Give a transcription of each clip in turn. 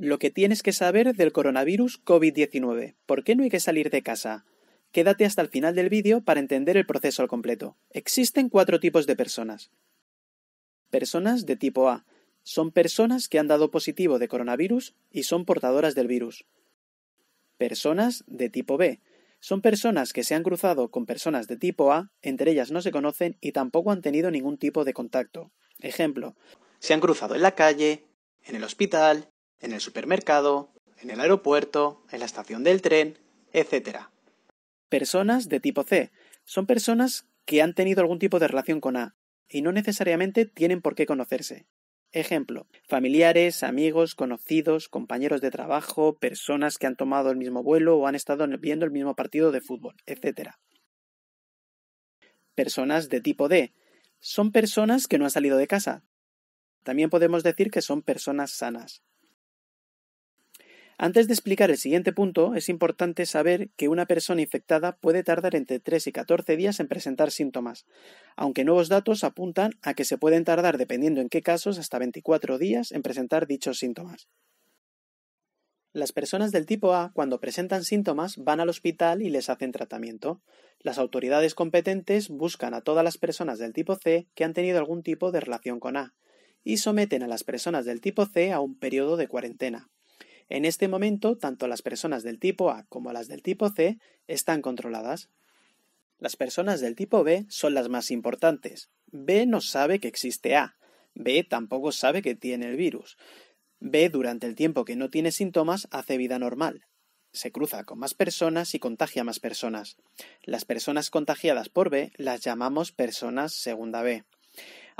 Lo que tienes que saber del coronavirus COVID-19. ¿Por qué no hay que salir de casa? Quédate hasta el final del vídeo para entender el proceso al completo. Existen cuatro tipos de personas. Personas de tipo A. Son personas que han dado positivo de coronavirus y son portadoras del virus. Personas de tipo B. Son personas que se han cruzado con personas de tipo A, entre ellas no se conocen y tampoco han tenido ningún tipo de contacto. Ejemplo. Se han cruzado en la calle, en el hospital, en el supermercado, en el aeropuerto, en la estación del tren, etc. Personas de tipo C son personas que han tenido algún tipo de relación con A y no necesariamente tienen por qué conocerse. Ejemplo, familiares, amigos, conocidos, compañeros de trabajo, personas que han tomado el mismo vuelo o han estado viendo el mismo partido de fútbol, etc. Personas de tipo D son personas que no han salido de casa. También podemos decir que son personas sanas. Antes de explicar el siguiente punto, es importante saber que una persona infectada puede tardar entre 3 y 14 días en presentar síntomas, aunque nuevos datos apuntan a que se pueden tardar, dependiendo en qué casos, hasta 24 días en presentar dichos síntomas. Las personas del tipo A, cuando presentan síntomas, van al hospital y les hacen tratamiento. Las autoridades competentes buscan a todas las personas del tipo C que han tenido algún tipo de relación con A y someten a las personas del tipo C a un periodo de cuarentena. En este momento, tanto las personas del tipo A como las del tipo C están controladas. Las personas del tipo B son las más importantes. B no sabe que existe A. B tampoco sabe que tiene el virus. B durante el tiempo que no tiene síntomas hace vida normal. Se cruza con más personas y contagia más personas. Las personas contagiadas por B las llamamos personas segunda B.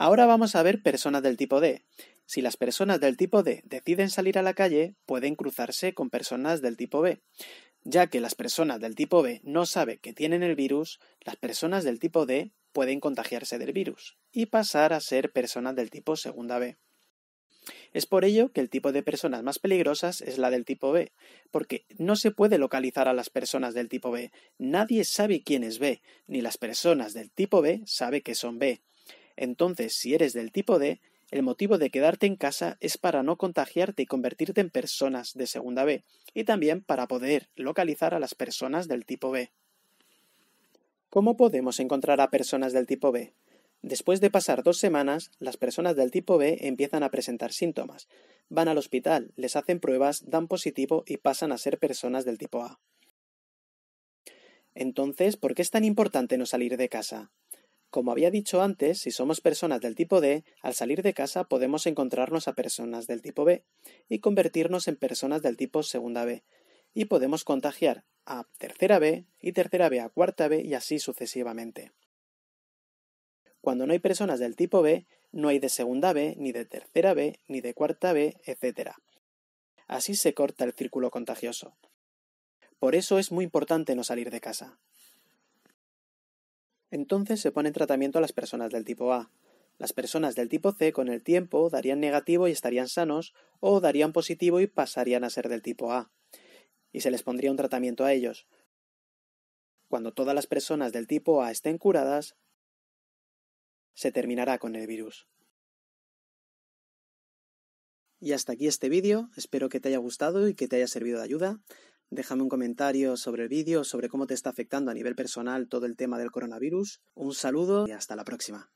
Ahora vamos a ver personas del tipo D. Si las personas del tipo D deciden salir a la calle, pueden cruzarse con personas del tipo B. Ya que las personas del tipo B no saben que tienen el virus, las personas del tipo D pueden contagiarse del virus y pasar a ser personas del tipo segunda B. Es por ello que el tipo de personas más peligrosas es la del tipo B, porque no se puede localizar a las personas del tipo B. Nadie sabe quién es B, ni las personas del tipo B sabe que son B. Entonces, si eres del tipo D, el motivo de quedarte en casa es para no contagiarte y convertirte en personas de segunda B, y también para poder localizar a las personas del tipo B. ¿Cómo podemos encontrar a personas del tipo B? Después de pasar dos semanas, las personas del tipo B empiezan a presentar síntomas. Van al hospital, les hacen pruebas, dan positivo y pasan a ser personas del tipo A. Entonces, ¿por qué es tan importante no salir de casa? Como había dicho antes, si somos personas del tipo D, al salir de casa podemos encontrarnos a personas del tipo B y convertirnos en personas del tipo segunda B, y podemos contagiar a tercera B y tercera B a cuarta B y así sucesivamente. Cuando no hay personas del tipo B, no hay de segunda B, ni de tercera B, ni de cuarta B, etc. Así se corta el círculo contagioso. Por eso es muy importante no salir de casa. Entonces se pone en tratamiento a las personas del tipo A. Las personas del tipo C con el tiempo darían negativo y estarían sanos, o darían positivo y pasarían a ser del tipo A. Y se les pondría un tratamiento a ellos. Cuando todas las personas del tipo A estén curadas, se terminará con el virus. Y hasta aquí este vídeo, espero que te haya gustado y que te haya servido de ayuda. Déjame un comentario sobre el vídeo, sobre cómo te está afectando a nivel personal todo el tema del coronavirus. Un saludo y hasta la próxima.